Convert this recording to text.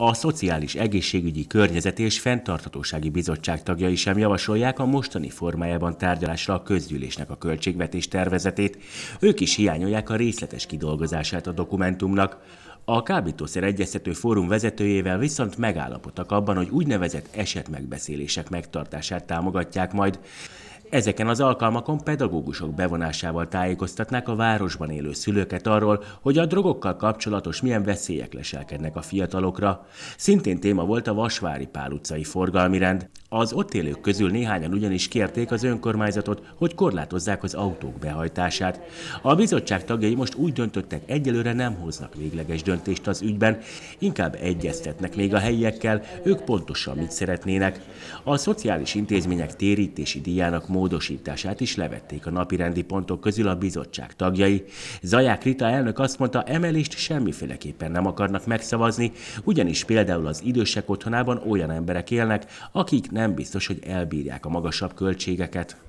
A Szociális Egészségügyi Környezet és Fenntartatósági Bizottság tagjai sem javasolják a mostani formájában tárgyalásra a közgyűlésnek a költségvetés tervezetét. Ők is hiányolják a részletes kidolgozását a dokumentumnak. A kábítószer egyeztető fórum vezetőjével viszont megállapodtak abban, hogy úgynevezett esetmegbeszélések megtartását támogatják majd. Ezeken az alkalmakon pedagógusok bevonásával tájékoztatnák a városban élő szülőket arról, hogy a drogokkal kapcsolatos milyen veszélyek leselkednek a fiatalokra. Szintén téma volt a Vasvári Pál utcai forgalmi rend. Az ott élők közül néhányan ugyanis kérték az önkormányzatot, hogy korlátozzák az autók behajtását. A bizottság tagjai most úgy döntöttek, egyelőre nem hoznak végleges döntést az ügyben, inkább egyeztetnek még a helyiekkel, ők pontosan mit szeretnének. A szociális intézmények térítési díjának módosítását is levették a napirendi pontok közül a bizottság tagjai. Zaják Rita elnök azt mondta, emelést semmiféleképpen nem akarnak megszavazni, ugyanis például az idősek otthonában olyan emberek élnek, akik nem biztos, hogy elbírják a magasabb költségeket,